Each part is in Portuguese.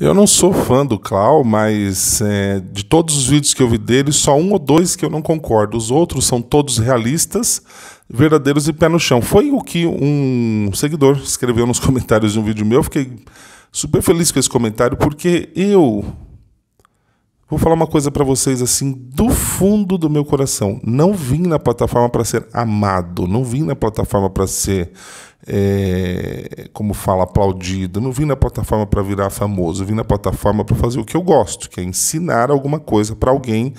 Eu não sou fã do Clau, mas é, de todos os vídeos que eu vi dele, só um ou dois que eu não concordo. Os outros são todos realistas, verdadeiros e pé no chão. Foi o que um seguidor escreveu nos comentários de um vídeo meu. Fiquei super feliz com esse comentário, porque eu Vou falar uma coisa para vocês assim do fundo do meu coração. Não vim na plataforma para ser amado, não vim na plataforma para ser é, como fala, aplaudido. Não vim na plataforma para virar famoso, vim na plataforma para fazer o que eu gosto, que é ensinar alguma coisa para alguém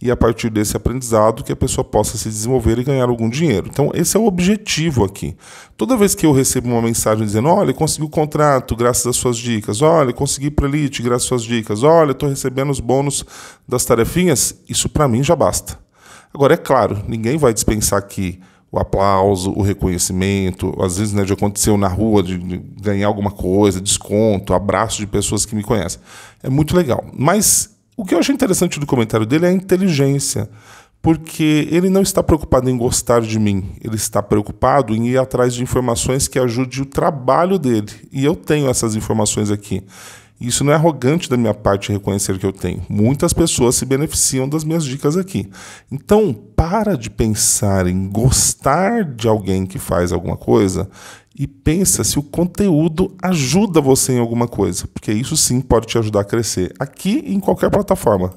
e a partir desse aprendizado que a pessoa possa se desenvolver e ganhar algum dinheiro. Então, esse é o objetivo aqui. Toda vez que eu recebo uma mensagem dizendo: olha, consegui o um contrato graças às suas dicas, olha, consegui para elite graças às suas dicas, olha, estou recebendo os bônus das tarefinhas, isso para mim já basta. Agora, é claro, ninguém vai dispensar aqui o aplauso, o reconhecimento, às vezes né, de aconteceu na rua, de ganhar alguma coisa, desconto, abraço de pessoas que me conhecem. É muito legal. Mas o que eu achei interessante do comentário dele é a inteligência, porque ele não está preocupado em gostar de mim, ele está preocupado em ir atrás de informações que ajude o trabalho dele. E eu tenho essas informações aqui. Isso não é arrogante da minha parte reconhecer que eu tenho. Muitas pessoas se beneficiam das minhas dicas aqui. Então, para de pensar em gostar de alguém que faz alguma coisa e pensa se o conteúdo ajuda você em alguma coisa, porque isso sim pode te ajudar a crescer aqui em qualquer plataforma.